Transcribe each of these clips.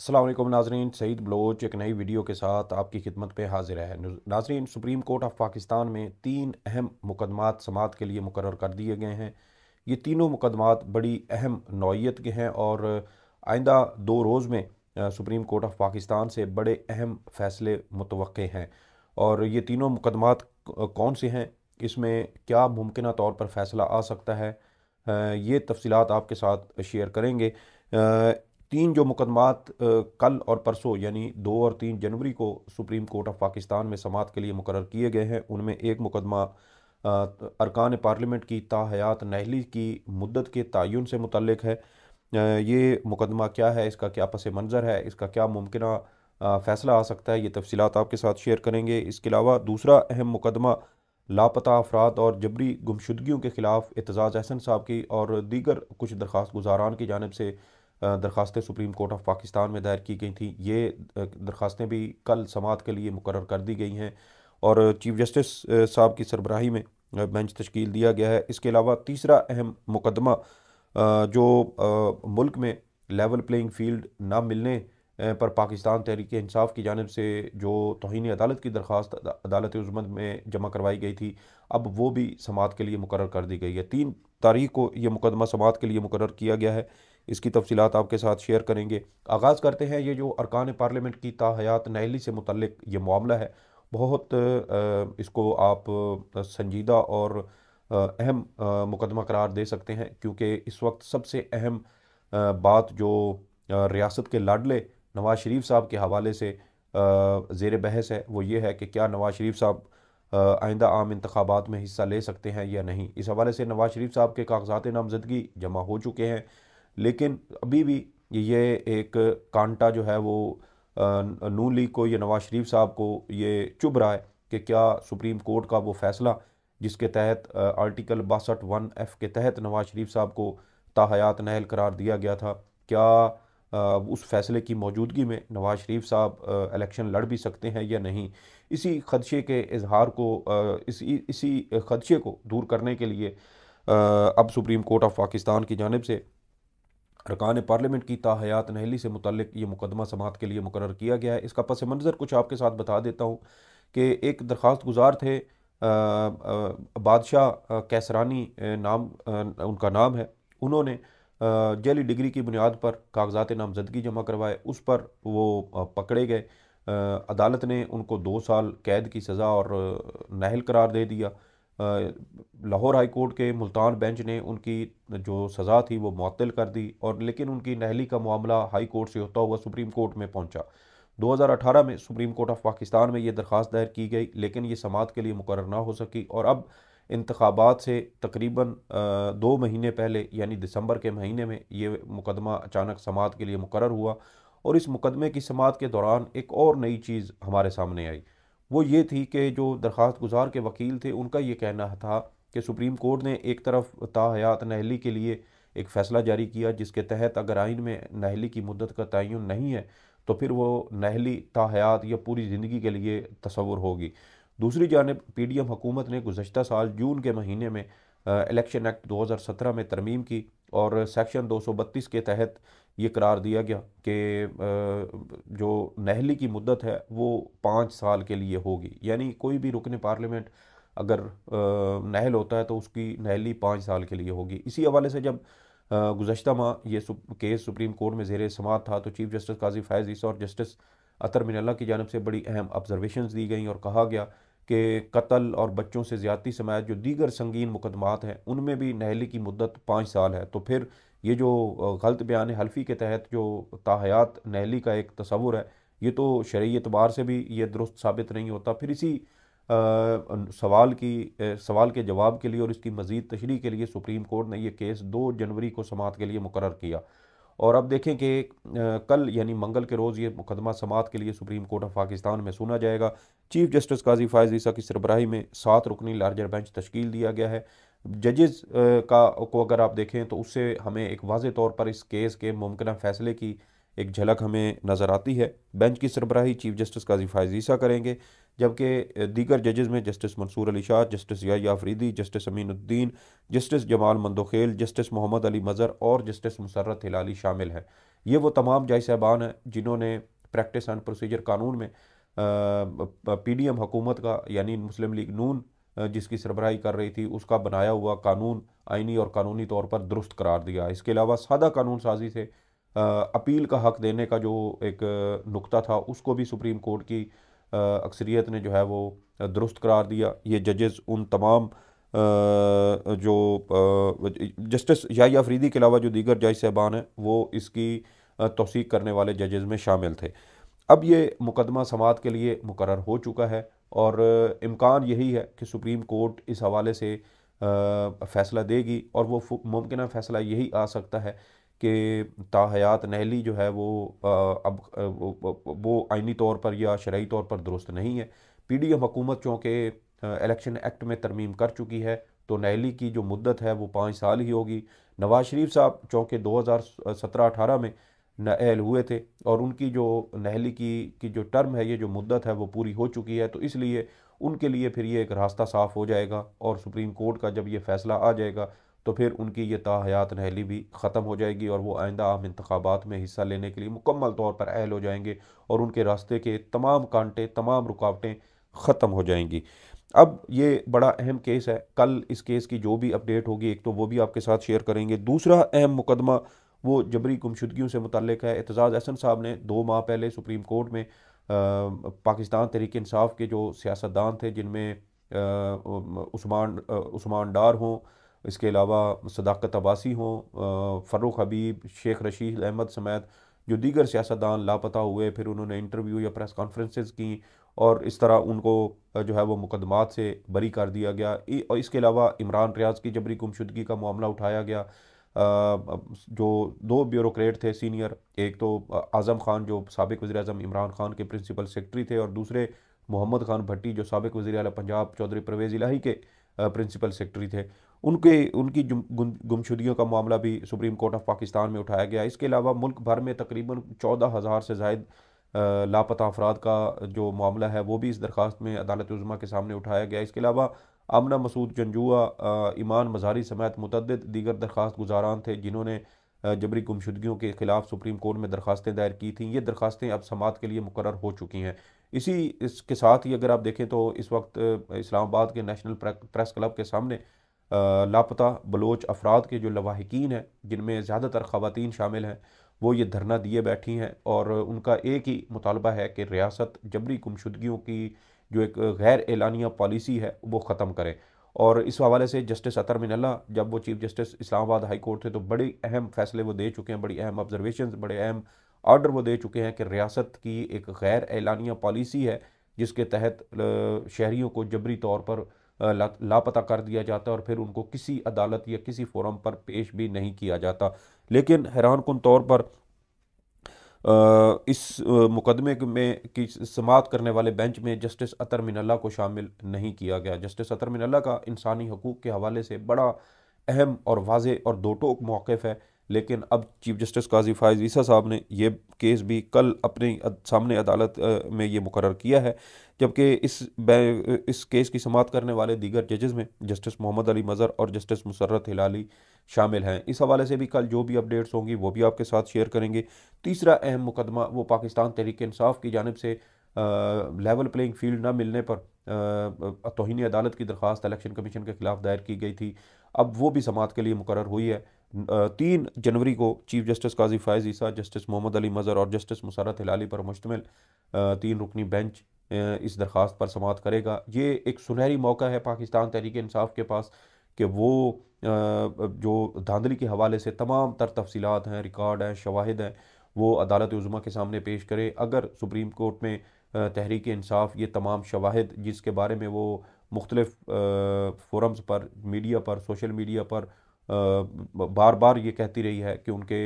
असलम नाजरीन सईद बलोच एक नई वीडियो के साथ आपकी खिदमत पे हाजिर है नाजरीन सुप्रीम कोर्ट ऑफ पाकिस्तान में तीन अहम मुकदमात समात के लिए मुकर कर दिए गए हैं ये तीनों मुकदमात बड़ी अहम नौीयत के हैं और आइंदा दो रोज़ में सुप्रीम कोर्ट ऑफ पाकिस्तान से बड़े अहम फ़ैसले मुतव हैं और ये तीनों मुकदमात कौन से हैं इसमें क्या मुमकिन तौर पर फ़ैसला आ सकता है ये तफसीत आपके साथ शेयर करेंगे तीन जो मुकदमात कल और परसों यानी दो और तीन जनवरी को सुप्रीम कोर्ट ऑफ पाकिस्तान में समात के लिए मुकर किए गए हैं उनमें एक मुकदमा अरकान पार्लियामेंट की ताहयात नहली की मदत के तयन से मुतलक है ये मुकदमा क्या है इसका क्या पस मंज़र है इसका क्या मुमकिन फ़ैसला आ सकता है ये तफसीत आपके साथ शेयर करेंगे इसके अलावा दूसरा अहम मुकदमा लापता अफराद और जबरी गुमशुदगियों के ख़िलाफ़ एतजाज़ अहसन साहब की और दीगर कुछ दरख्वास्त गुजारान की जानब से दरखास्तें सुप्रीम कोर्ट ऑफ पाकिस्तान में दायर की गई थी ये दरखास्तें भी कल समात के लिए मुकर कर दी गई हैं और चीफ जस्टिस साहब की सरबराही में बेंच तश्कील दिया गया है इसके अलावा तीसरा अहम मुकदमा जो मुल्क में लेवल प्लेइंग फील्ड ना मिलने पर पाकिस्तान तहरीक इंसाफ की जानब से जो तोहनी अदालत की दरख्वास्त अदालत उजमत में जमा करवाई गई थी अब वो भी समात के लिए मुकर कर दी गई है तीन तारीख को ये मुकदमा समात के लिए मुकर किया गया है इसकी तफसीत आपके साथ शेयर करेंगे आगाज़ करते हैं ये जो अरकान पार्लियामेंट की ताहयात नहली से मुतलक ये मामला है बहुत इसको आप संजीदा और अहम मुकदमा करार दे सकते हैं क्योंकि इस वक्त सबसे अहम बात जो रियासत के लाडले नवाज शरीफ साहब के हवाले से ज़ेर बहस है वो ये है कि क्या नवाज शरीफ साहब आइंदा आम इंतबात में हिस्सा ले सकते हैं या नहीं इस हवाले से नवाज शरीफ साहब के कागजात नामजदगी जमा हो चुके हैं लेकिन अभी भी ये एक कांटा जो है वो नू लीग को या नवाज शरीफ साहब को ये चुभ रहा है कि क्या सुप्रीम कोर्ट का वो फैसला जिसके तहत आर्टिकल बासठ वन एफ़ के तहत नवाज शरीफ साहब को ताहयात नहल करार दिया गया था क्या उस फैसले की मौजूदगी में नवाज शरीफ साहब इलेक्शन लड़ भी सकते हैं या नहीं इसी खदशे के इजहार को इसी इसी खदशे को दूर करने के लिए अब सुप्रीम कोर्ट ऑफ पाकिस्तान की जानब से अरकान पार्लियामेंट की ताहयात नहली से मुतलक ये मुकदमा समात के लिए मुकर किया गया है इसका पस मंज़र कुछ आपके साथ बता देता हूँ कि एक दरख्वास्त गुजार थे बादशाह कैसरानी नाम आ, उनका नाम है उन्होंने जेली डिग्री की बुनियाद पर कागजात नामजदगी जमा करवाए उस पर वो पकड़े गए अदालत ने उनको दो साल कैद की सज़ा और नहल करार दे दिया लाहौर हाई कोर्ट के मुल्तान बेंच ने उनकी जो सज़ा थी वो मअतल कर दी और लेकिन उनकी नहली का मामला हाई कोर्ट से होता हुआ सुप्रीम कोर्ट में पहुंचा 2018 में सुप्रीम कोर्ट ऑफ पाकिस्तान में ये दरख्वास्त दायर की गई लेकिन ये समात के लिए मुकर ना हो सकी और अब इंतबात से तकरीबन दो महीने पहले यानी दिसंबर के महीने में ये मुकदमा अचानक समात के लिए मुकर हुआ और इस मुकदमे की समात के दौरान एक और नई चीज़ हमारे सामने आई वो ये थी कि जो दरख्वास्त गुजार के वकील थे उनका ये कहना था कि सुप्रीम कोर्ट ने एक तरफ ताहयात नहली के लिए एक फ़ैसला जारी किया जिसके तहत अगर आइन में नहली की मुद्दत का तयन नहीं है तो फिर वो नहली ताहयात या पूरी ज़िंदगी के लिए तस्वुर होगी दूसरी जानब पी डी एम हुकूमत ने गुजशत साल जून के महीने में इलेक्शन एक्ट दो हज़ार सत्रह में तरमीम की और सेक्शन दो सौ बत्तीस के तहत ये करार दिया गया कि जो नहली की मुद्दत है वो पाँच साल के लिए होगी यानी कोई भी रुकन पार्लियामेंट अगर नहल होता है तो उसकी नहली पाँच साल के लिए होगी इसी हवाले से जब गुजशत माह ये सुप, केस सुप्रीम कोर्ट में जेर समात था तो चीफ जस्टिस काजी फैज़ ईसा और जस्टिस अतर मिनल्ला की जानब से बड़ी अहम ऑब्जर्वेशन दी गई और कहा गया कि कत्ल और बच्चों से ज़्यादती समायत जो दीगर संगीन मुकदमात हैं उनमें भी नहली की मुद्दत पाँच साल है तो फिर ये जो गलत बयान हल्फी के तहत जो ताहयात नहली का एक तस्वुर है ये तो शरी एतबार से भी ये दुरुस्त साबित नहीं होता फिर इसी आ, सवाल की ए, सवाल के जवाब के लिए और इसकी मज़ीद तशरी के लिए सुप्रीम कोर्ट ने यह केस दो जनवरी को समात के लिए मुकर किया और अब देखें कि कल यानी मंगल के रोज़ ये मुकदमा समात के लिए सुप्रीम कोर्ट ऑफ पाकिस्तान में सुना जाएगा चीफ जस्टिस काजी फायज ईसा की सरबराही में सात रुकनी लार्जर बेंच तश्कील दिया गया है जजेस का को अगर आप देखें तो उससे हमें एक वाज तौर पर इस केस के मुमकिन फ़ैसले की एक झलक हमें नज़र आती है बेंच की सरबराही चीफ जस्टिस काजी फायजीसा करेंगे जबकि दीगर जजेस में justice Mansoor Ali Shah justice Yahya Afridi justice Aminuddin justice Jamal Mandokhel justice Muhammad Ali Mazhar और जस्टिस मुसरत हिलाली शामिल हैं ये वो तमाम जाय साहबान हैं जिन्होंने प्रैक्टिस एंड प्रोसीजर कानून में पी डी एम हकूमत का यानी मुस्लिम लीग नून जिसकी सरबराही कर रही थी उसका बनाया हुआ कानून आइनी और कानूनी तौर पर दुरुस्त करार दिया इसके अलावा सादा कानून साजी से अपील का हक देने का जो एक नुक्ता था उसको भी सुप्रीम कोर्ट की अक्सरियत ने जो है वो दुरुस्त करार दिया ये जजेस उन तमाम जो जस्टिस या अफरीदी के अलावा जो दीगर जज साहबान हैं वो इसकी तोसीक करने वाले जजेज़ में शामिल थे अब ये मुकदमा समात के लिए मुकर हो चुका है और इम्कान यही है कि सुप्रीम कोर्ट इस हवाले से फ़ैसला देगी और वो मुमकिन फ़ैसला यही आ सकता है कि ताहयात नहली जो है वो अब वो आइनी तौर पर या शरा तौर पर दुरुस्त नहीं है पी डी एम हकूमत चूँकि इलेक्शन एक्ट में तरमीम कर चुकी है तो नहली की जो मुद्दत है वो पाँच साल ही होगी नवाज शरीफ साहब चूँकि दो हज़ार सत्रह अठारह में नायल हुए थे और उनकी जो नहली की की जो टर्म है ये जो मुद्दत है वो पूरी हो चुकी है तो इसलिए उनके लिए फिर ये एक रास्ता साफ़ हो जाएगा और सुप्रीम कोर्ट का जब ये फ़ैसला आ जाएगा तो फिर उनकी ये ताहयात नहली भी ख़त्म हो जाएगी और वो आइंदा आम इंतबात में हिस्सा लेने के लिए मुकम्मल तौर पर अहल हो जाएंगे और उनके रास्ते के तमाम कांटे तमाम रुकावटें ख़त्म हो जाएंगी अब ये बड़ा अहम केस है कल इस केस की जो भी अपडेट होगी एक तो वो भी आपके साथ शेयर करेंगे दूसरा अहम मुकदमा वो जबरी गुमशुदगियों से मुतल है एतजाज़ अहसन साहब ने दो माह पहले सुप्रीम कोर्ट में पाकिस्तान तरीक इंसाफ के जो सियासतदान थे जिनमें उस्मान उस्मान डार हों इसके अलावा सदाकत अबासी हों फरुख हबीब शेख रशीद अहमद समेत जो दीगर सियासतदान लापता हुए फिर उन्होंने इंटरव्यू या प्रेस कॉन्फ्रेंसेस की और इस तरह उनको जो है वो मुकदमात से बरी कर दिया गया और इसके अलावा इमरान रियाज की जबरी गुमशुदगी का मामला उठाया गया जो दो ब्यूरोक्रेट थे सीनियर एक तो आज़म खान जो सबक वजी अजम इमरान खान के प्रिंसिपल सेक्रटरी थे और दूसरे मोहम्मद खान भट्टी जो सबक वजी अल पंजाब चौधरी परवेज़ इलाही के प्रिंसिपल सेक्रटरी थे उनके उनकी गुमशुदगियों का मामला भी सुप्रीम कोर्ट ऑफ पाकिस्तान में उठाया गया इसके अलावा मुल्क भर में तकरीबन चौदह हज़ार से जायद लापता अफराद का जो मामला है वो भी इस दरख्वास्त में अदालत उज़मा के सामने उठाया गया इसके अलावा आमना मसूद जंजुआ ईमान मजारी समेत मतद दीगर दरख्वास्त गुजारान थे जिन्होंने जबरी गुमशुदगियों के खिलाफ सुप्रीम कोर्ट में दरखास्तें दायर की थी ये दरखास्तें अब समात के लिए मुकर हो चुकी हैं इसी इसके साथ ही अगर आप देखें तो इस वक्त इस्लामाबाद के नेशनल प्रेस क्लब के सामने लापता बलोच अफराद के जो लवाहिकीन हैं जिनमें ज़्यादातर खातन शामिल हैं वो ये धरना दिए बैठी हैं और उनका एक ही मुतालबा है कि रियासत जबरी गुमशुदगियों की जो एक गैर एलानिया पॉलिसी है वो ख़त्म करें और इस हवाले से जस्टिस अतर मिनल्ला जब वो chief justice Islamabad high court थे तो बड़े अहम फैसले वो दे चुके हैं बड़ी अहम ऑब्जर्वेशन बड़े अहम ऑर्डर वो दे चुके हैं कि रियासत की एक गैर एलानिया पॉलिसी है जिसके तहत शहरीों को जबरी तौर पर लापता कर दिया जाता है और फिर उनको किसी अदालत या किसी फोरम पर पेश भी नहीं किया जाता लेकिन हैरान कन तौर पर इस मुकदमे में की समात करने वाले बेंच में जस्टिस अतर मिनल्ला को शामिल नहीं किया गया जस्टिस अतर मिनल्ला का इंसानी हकूक़ के हवाले से बड़ा अहम और वाज और दो टोक मौक़ है लेकिन अब चीफ जस्टिस काजी फायज ईसा साहब ने यह केस भी कल अपने सामने अदालत में ये मुकर किया है जबकि इस इस केस की समात करने वाले दीगर जजेस में जस्टिस मोहम्मद अली मज़र और जस्टिस मुसरत हिलाली शामिल हैं इस हवाले से भी कल जो भी अपडेट्स होंगी वो भी आपके साथ शेयर करेंगे तीसरा अहम मुकदमा वो पाकिस्तान तहरीक इसाफ़ की जानब से लेवल प्लेइंग फील्ड ना मिलने पर तोहनी अदालत की दरख्वास्त इलेक्शन कमीशन के खिलाफ दायर की गई थी अब वो भी समात के लिए मुकर हुई है तीन जनवरी को chief justice Qazi Faez Isa justice Muhammad Ali Mazhar और जस्टिस मुसारत हिलाली पर मुश्तमिल तीन रुकनी बेंच इस दरख्वास्त पर समात करेगा ये एक सुनहरी मौका है पाकिस्तान तहरीक इंसाफ के पास कि वो जो धांधली के हवाले से तमाम तर तफसीत हैं रिकॉर्ड हैं शवाहद हैं वो अदालत उज़मा के सामने पेश करे अगर सुप्रीम कोर्ट में तहरीक इंसाफ ये तमाम शवाहद जिसके बारे में वो मुख्तलफ फोरम्स पर मीडिया पर सोशल मीडिया पर बार बार ये कहती रही है कि उनके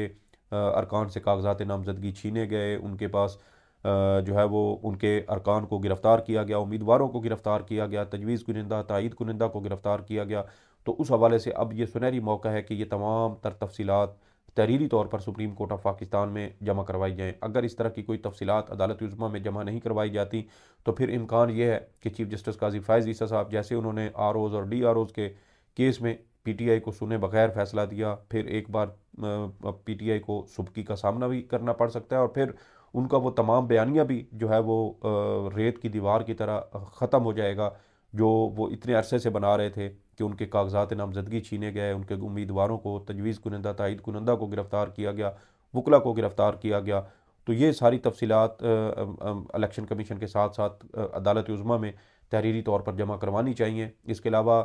अरकान से कागजात नामजदगी छीने गए उनके पास जो है वो उनके अरकान को गिरफ़्तार किया गया उम्मीदवारों को गिरफ़्तार किया गया तजवीज़ कुनिंदा तइद कुनिंदा को गिरफ़्तार किया गया तो उस हवाले से अब ये सुनहरी मौका है कि ये तमाम तर तफसीत तहरीरी तौर पर सुप्रीम कोर्ट ऑफ पाकिस्तान में जमा करवाई जाएँ अगर इस तरह की कोई तफसीत अदालत उजमा में जमा नहीं करवाई जाती तो फिर इम्कान यह है कि चीफ जस्टिस काजी फैज़ ईसा साहब जैसे उन्होंने आर ओज़ और डी आर ओज़ के केस में पी टी आई को सुने बगैर फैसला दिया फिर एक बार पी टी आई को सुबकी का सामना भी करना पड़ सकता है और फिर उनका वो तमाम बयानिया भी जो है वो रेत की दीवार की तरह ख़त्म हो जाएगा जो वो इतने अरसे से बना रहे थे कि उनके कागजात नामजदगी छीने गए उनके उम्मीदवारों को तजवीज़ कुनंदा तइद कुनंदा को गिरफ़्तार किया गया वकला को गिरफ़्तार किया गया तो ये सारी तफसीत इलेक्शन कमीशन के साथ साथ अदालत उज़मा में तहरीरी तौर पर जमा करवानी चाहिए इसके अलावा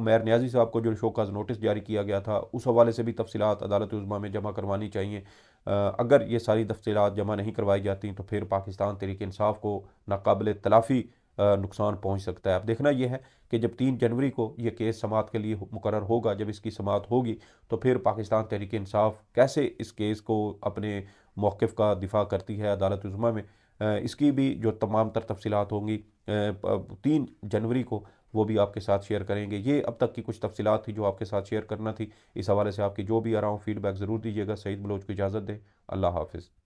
उमैर न्याजी साहब को जो शोकाज नोटिस जारी किया गया था उस हवाले से भी तफसीत अदालत उज़मा में जमा करवानी चाहिए अगर ये सारी तफसीत जमा नहीं करवाई जाती तो फिर पाकिस्तान तहरीक इंसाफ को नाकबिल तलाफ़ी नुकसान पहुंच सकता है अब देखना यह है कि जब तीन जनवरी को यह केस समात के लिए मुकर होगा जब इसकी समात होगी तो फिर पाकिस्तान तहरीक इंसाफ कैसे इस केस को अपने मौक़ का दिफा करती है अदालत उजमा में इसकी भी जो तमाम तर तफसलत होंगी तीन जनवरी को वो भी आपके साथ शेयर करेंगे ये अब तक की कुछ तफसीत थी जो आपके साथ शेयर करना थी इस हवाले से आपकी जो भी आ रहा हूँ फीडबैक ज़रूर दीजिएगा सईद बलोच को इजाज़त दें अल्लाह हाफिज़